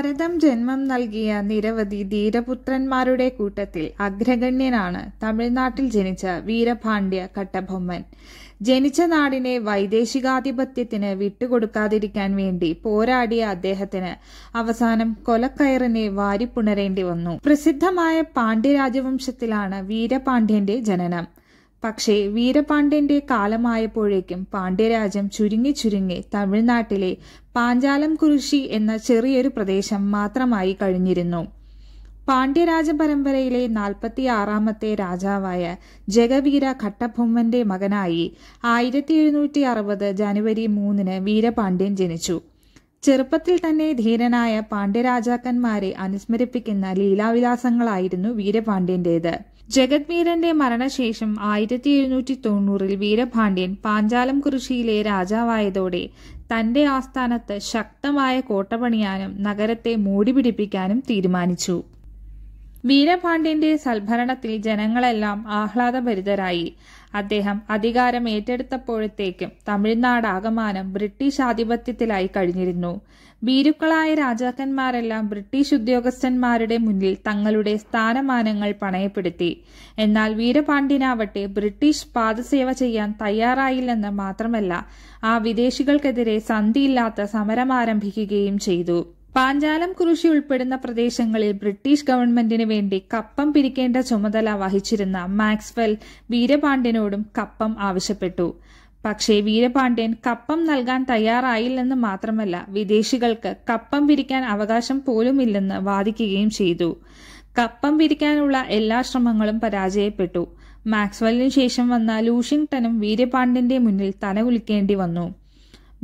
ഭാരതം ജന്മം നൽകിയ നിരവധി ധീരപുത്രന്മാരുടെ കൂട്ടത്തിൽ അഗ്രഗണ്യനാണ് തമിഴ്നാട്ടിൽ ജനിച്ച വീരപാണ്ഡ്യ കട്ടബൊമ്മൻ ജനിച്ച നാടിനെ വൈദേശികാധിപത്യത്തിന് വിട്ടുകൊടുക്കാതിരിക്കാൻ വേണ്ടി പോരാടിയ അദ്ദേഹത്തിന് അവസാനം കൊലക്കയറിനെ വാരിപ്പുണരേണ്ടി വന്നു പ്രസിദ്ധമായ പാണ്ഡ്യരാജവംശത്തിലാണ് വീരപാണ്ഡ്യന്റെ ജനനം പക്ഷേ വീരപാണ്ഡ്യന്റെ കാലമായപ്പോഴേക്കും പാണ്ഡ്യരാജ്യം ചുരുങ്ങി ചുരുങ്ങി തമിഴ്നാട്ടിലെ പാഞ്ചാലം കുരിശി എന്ന ചെറിയൊരു പ്രദേശം മാത്രമായി കഴിഞ്ഞിരുന്നു പാണ്ഡ്യരാജ പരമ്പരയിലെ ആറാമത്തെ രാജാവായ ജഗവീര ഘട്ടഭൊമ്മന്റെ മകനായി ആയിരത്തി എഴുന്നൂറ്റി അറുപത് ജനുവരി മൂന്നിന് വീരപാണ്ഡ്യൻ ജനിച്ചു ചെറുപ്പത്തിൽ തന്നെ ധീരനായ പാണ്ഡ്യരാജാക്കന്മാരെ അനുസ്മരിപ്പിക്കുന്ന ലീലാവിലാസങ്ങളായിരുന്നു വീരപാണ്ഡ്യന്റേത് ജഗത്മീരന്റെ മരണശേഷം ആയിരത്തി എഴുന്നൂറ്റി തൊണ്ണൂറിൽ വീരഭാണ്ഡ്യൻ പാഞ്ചാലം കുറിശിയിലെ രാജാവായതോടെ തന്റെ ആസ്ഥാനത്ത് ശക്തമായ കോട്ടപണിയാനും നഗരത്തെ മൂടിപിടിപ്പിക്കാനും തീരുമാനിച്ചു വീരപാണ്ഡ്യന്റെ സൽഭരണത്തിൽ ജനങ്ങളെല്ലാം ആഹ്ലാദഭരിതരായി അദ്ദേഹം അധികാരം ഏറ്റെടുത്തപ്പോഴത്തേക്കും ആകമാനം ബ്രിട്ടീഷ് ആധിപത്യത്തിലായി കഴിഞ്ഞിരുന്നു ഭീരുക്കളായ രാജാക്കന്മാരെല്ലാം ബ്രിട്ടീഷ് ഉദ്യോഗസ്ഥന്മാരുടെ മുന്നിൽ തങ്ങളുടെ സ്ഥാനമാനങ്ങൾ പണയപ്പെടുത്തി എന്നാൽ വീരപാണ്ഡ്യനാവട്ടെ ബ്രിട്ടീഷ് പാദസേവ ചെയ്യാൻ തയ്യാറായില്ലെന്ന് മാത്രമല്ല ആ വിദേശികൾക്കെതിരെ സന്ധിയില്ലാത്ത സമരം ആരംഭിക്കുകയും ചെയ്തു പാഞ്ചാലം കുരിശി ഉൾപ്പെടുന്ന പ്രദേശങ്ങളിൽ ബ്രിട്ടീഷ് ഗവൺമെന്റിന് വേണ്ടി കപ്പം പിരിക്കേണ്ട ചുമതല വഹിച്ചിരുന്ന മാക്സ്വെൽ വീരപാണ്ഡ്യനോടും കപ്പം ആവശ്യപ്പെട്ടു പക്ഷേ വീരപാണ്ഡ്യൻ കപ്പം നൽകാൻ തയ്യാറായില്ലെന്ന് മാത്രമല്ല വിദേശികൾക്ക് കപ്പം പിരിക്കാൻ അവകാശം പോലുമില്ലെന്ന് വാദിക്കുകയും ചെയ്തു കപ്പം പിരിക്കാനുള്ള എല്ലാ ശ്രമങ്ങളും പരാജയപ്പെട്ടു മാക്സ്വെല്ലിനു ശേഷം വന്ന ലൂഷിംഗ്ടണും വീരപാണ്ഡ്യന്റെ മുന്നിൽ തലകുലിക്കേണ്ടി വന്നു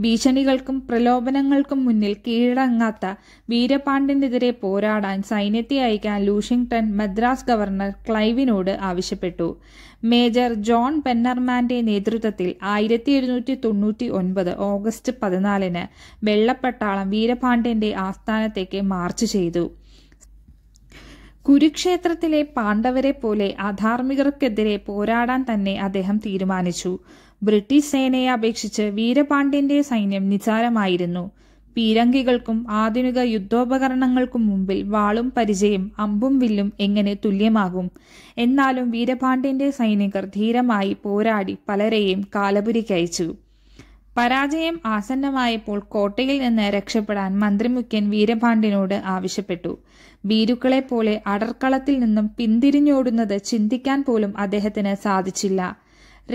ഭീഷണികൾക്കും പ്രലോഭനങ്ങൾക്കും മുന്നിൽ കീഴടങ്ങാത്ത വീരപാണ്ഡ്യനെതിരെ പോരാടാൻ സൈന്യത്തെ അയക്കാൻ ലൂഷിംഗ്ടൺ മദ്രാസ് ഗവർണർ ക്ലൈവിനോട് ആവശ്യപ്പെട്ടു മേജർ ജോൺ പെന്നർമാന്റെ നേതൃത്വത്തിൽ ആയിരത്തി എഴുന്നൂറ്റി തൊണ്ണൂറ്റി ഒൻപത് ഓഗസ്റ്റ് പതിനാലിന് വെള്ളപ്പട്ടാളം വീരപാണ്ഡ്യന്റെ ആസ്ഥാനത്തേക്ക് മാർച്ച് ചെയ്തു കുരുക്ഷേത്രത്തിലെ പാണ്ഡവരെ പോലെ അധാർമികർക്കെതിരെ പോരാടാൻ തന്നെ അദ്ദേഹം തീരുമാനിച്ചു ബ്രിട്ടീഷ് സേനയെ അപേക്ഷിച്ച് വീരപാണ്ഡ്യന്റെ സൈന്യം നിസാരമായിരുന്നു പീരങ്കികൾക്കും ആധുനിക യുദ്ധോപകരണങ്ങൾക്കും മുമ്പിൽ വാളും പരിചയം അമ്പും വില്ലും എങ്ങനെ തുല്യമാകും എന്നാലും വീരപാണ്ഡ്യന്റെ സൈനികർ ധീരമായി പോരാടി പലരെയും കാലപുരിക്കയച്ചു പരാജയം ആസന്നമായപ്പോൾ കോട്ടയിൽ നിന്ന് രക്ഷപ്പെടാൻ മന്ത്രിമുഖ്യൻ വീരഭാണ്ഡിനോട് ആവശ്യപ്പെട്ടു ഭീരുക്കളെ പോലെ അടർക്കളത്തിൽ നിന്നും പിന്തിരിഞ്ഞോടുന്നത് ചിന്തിക്കാൻ പോലും അദ്ദേഹത്തിന് സാധിച്ചില്ല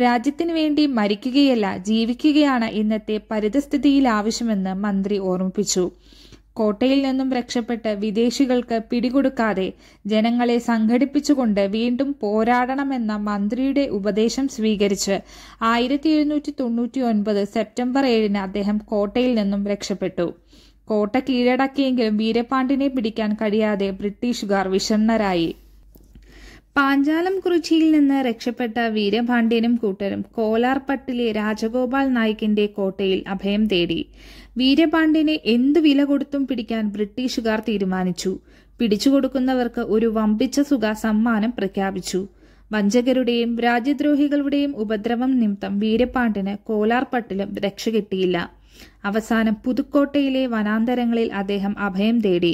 രാജ്യത്തിനു വേണ്ടി മരിക്കുകയല്ല ജീവിക്കുകയാണ് ഇന്നത്തെ പരിതസ്ഥിതിയിൽ ആവശ്യമെന്ന് മന്ത്രി ഓർമ്മിപ്പിച്ചു കോട്ടയിൽ നിന്നും രക്ഷപ്പെട്ട് വിദേശികൾക്ക് പിടികൊടുക്കാതെ ജനങ്ങളെ സംഘടിപ്പിച്ചുകൊണ്ട് വീണ്ടും പോരാടണമെന്ന മന്ത്രിയുടെ ഉപദേശം സ്വീകരിച്ച് ആയിരത്തി എഴുന്നൂറ്റി തൊണ്ണൂറ്റി ഒൻപത് സെപ്റ്റംബർ ഏഴിന് അദ്ദേഹം കോട്ടയിൽ നിന്നും രക്ഷപ്പെട്ടു കോട്ട കീഴടക്കിയെങ്കിലും വീരപാണ്ഡിനെ പിടിക്കാൻ കഴിയാതെ ബ്രിട്ടീഷുകാർ വിഷണ്ണരായി പാഞ്ചാലം കുറിച്ചിയിൽ നിന്ന് രക്ഷപ്പെട്ട വീരപാണ്ഡ്യനും കൂട്ടരും കോലാർപട്ടിലെ രാജഗോപാൽ നായിക്കിന്റെ കോട്ടയിൽ അഭയം തേടി വീരപാണ്ഡ്യനെ എന്തു വില കൊടുത്തും പിടിക്കാൻ ബ്രിട്ടീഷുകാർ തീരുമാനിച്ചു പിടിച്ചുകൊടുക്കുന്നവർക്ക് ഒരു വമ്പിച്ച സുഖ സമ്മാനം പ്രഖ്യാപിച്ചു വഞ്ചകരുടെയും രാജ്യദ്രോഹികളുടെയും ഉപദ്രവം നിമിത്തം വീരപാണ്ഡ്യന് കോലാർപട്ടിലും രക്ഷ കിട്ടിയില്ല അവസാനം പുതുക്കോട്ടയിലെ വനാന്തരങ്ങളിൽ അദ്ദേഹം അഭയം തേടി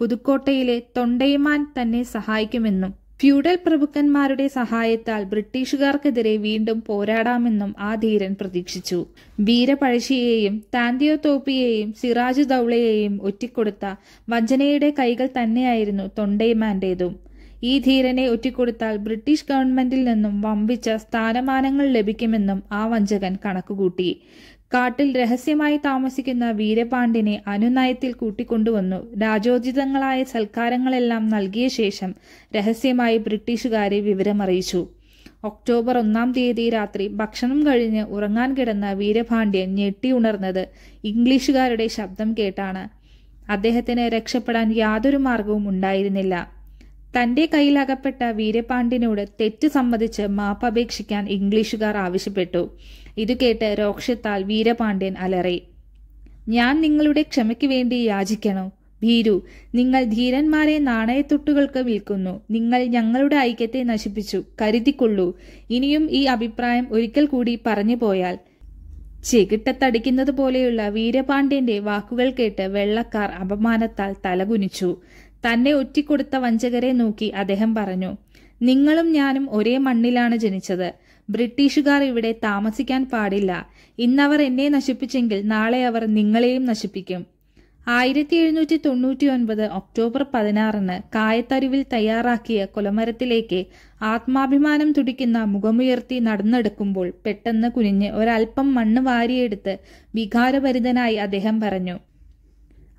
പുതുക്കോട്ടയിലെ തൊണ്ടൈമാൻ തന്നെ സഹായിക്കുമെന്നും ഫ്യൂഡൽ പ്രഭുക്കന്മാരുടെ സഹായത്താൽ ബ്രിട്ടീഷുകാർക്കെതിരെ വീണ്ടും പോരാടാമെന്നും ആ ധീരൻ പ്രതീക്ഷിച്ചു വീരപഴശിയെയും താന്തിയോ തോപ്പിയെയും സിറാജ് ദൗളയെയും ഒറ്റിക്കൊടുത്ത വഞ്ചനയുടെ കൈകൾ തന്നെയായിരുന്നു തൊണ്ടൈമാന്റേതും ഈ ധീരനെ ഒറ്റിക്കൊടുത്താൽ ബ്രിട്ടീഷ് ഗവൺമെന്റിൽ നിന്നും വമ്പിച്ച സ്ഥാനമാനങ്ങൾ ലഭിക്കുമെന്നും ആ വഞ്ചകൻ കണക്കുകൂട്ടി കാട്ടിൽ രഹസ്യമായി താമസിക്കുന്ന വീരപാണ്ഡിനെ അനുനയത്തിൽ കൂട്ടിക്കൊണ്ടുവന്നു രാജോചിതങ്ങളായ സൽക്കാരങ്ങളെല്ലാം നൽകിയ ശേഷം രഹസ്യമായി ബ്രിട്ടീഷുകാരെ വിവരമറിയിച്ചു ഒക്ടോബർ ഒന്നാം തീയതി രാത്രി ഭക്ഷണം കഴിഞ്ഞ് ഉറങ്ങാൻ കിടന്ന വീരപാണ്ഡ്യൻ ഞെട്ടിയുണർന്നത് ഇംഗ്ലീഷുകാരുടെ ശബ്ദം കേട്ടാണ് അദ്ദേഹത്തിന് രക്ഷപ്പെടാൻ യാതൊരു മാർഗവും ഉണ്ടായിരുന്നില്ല തന്റെ കയ്യിലകപ്പെട്ട വീരപാണ്ഡ്യനോട് തെറ്റ് സമ്മതിച്ച് മാപ്പപേക്ഷിക്കാൻ ഇംഗ്ലീഷുകാർ ആവശ്യപ്പെട്ടു ഇത് കേട്ട് രോക്ഷത്താൽ വീരപാണ്ഡ്യൻ അലറി ഞാൻ നിങ്ങളുടെ ക്ഷമയ്ക്ക് വേണ്ടി യാചിക്കണോ ഭീരു നിങ്ങൾ ധീരന്മാരെ നാണയത്തൊട്ടുകൾക്ക് വിൽക്കുന്നു നിങ്ങൾ ഞങ്ങളുടെ ഐക്യത്തെ നശിപ്പിച്ചു കരുതിക്കൊള്ളൂ ഇനിയും ഈ അഭിപ്രായം ഒരിക്കൽ കൂടി പറഞ്ഞു പോയാൽ ചെകിട്ടത്തടിക്കുന്നത് പോലെയുള്ള വീരപാണ്ഡ്യന്റെ വാക്കുകൾ കേട്ട് വെള്ളക്കാർ അപമാനത്താൽ തലകുനിച്ചു തന്നെ ഒറ്റിക്കൊടുത്ത വഞ്ചകരെ നോക്കി അദ്ദേഹം പറഞ്ഞു നിങ്ങളും ഞാനും ഒരേ മണ്ണിലാണ് ജനിച്ചത് ബ്രിട്ടീഷുകാർ ഇവിടെ താമസിക്കാൻ പാടില്ല ഇന്നവർ എന്നെ നശിപ്പിച്ചെങ്കിൽ നാളെ അവർ നിങ്ങളെയും നശിപ്പിക്കും ആയിരത്തി എഴുന്നൂറ്റി തൊണ്ണൂറ്റി ഒൻപത് ഒക്ടോബർ പതിനാറിന് കായത്തരുവിൽ തയ്യാറാക്കിയ കൊലമരത്തിലേക്ക് ആത്മാഭിമാനം തുടിക്കുന്ന മുഖമുയർത്തി നടന്നെടുക്കുമ്പോൾ പെട്ടെന്ന് കുനിഞ്ഞ് ഒരൽപ്പം മണ്ണ് വാരിയെടുത്ത് വികാരഭരിതനായി അദ്ദേഹം പറഞ്ഞു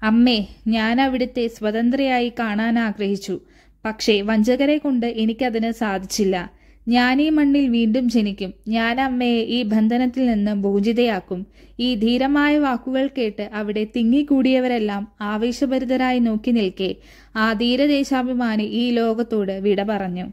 അമ്മേ ഞാൻ അവിടുത്തെ സ്വതന്ത്രയായി കാണാൻ ആഗ്രഹിച്ചു പക്ഷേ വഞ്ചകരെ കൊണ്ട് എനിക്കതിന് സാധിച്ചില്ല ഞാൻ ഈ മണ്ണിൽ വീണ്ടും ജനിക്കും ഞാൻ അമ്മയെ ഈ ബന്ധനത്തിൽ നിന്ന് മോചിതയാക്കും ഈ ധീരമായ വാക്കുകൾ കേട്ട് അവിടെ തിങ്ങിക്കൂടിയവരെല്ലാം ആവേശഭരിതരായി നോക്കി നിൽക്കെ ആ ധീരദേശാഭിമാനി ഈ ലോകത്തോട് വിട പറഞ്ഞു